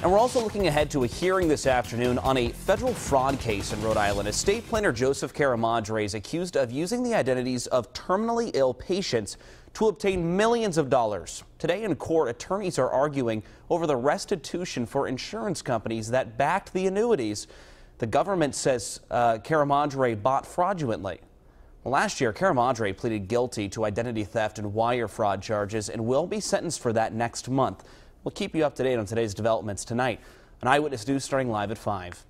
And we're also looking ahead to a hearing this afternoon on a federal fraud case in Rhode Island. Estate planner Joseph Caramadre is accused of using the identities of terminally ill patients to obtain millions of dollars. Today in court, attorneys are arguing over the restitution for insurance companies that backed the annuities. The government says uh, Caramadre bought fraudulently. Last year, Caramadre pleaded guilty to identity theft and wire fraud charges and will be sentenced for that next month. We'll keep you up to date on today's developments tonight. An Eyewitness News starting live at 5.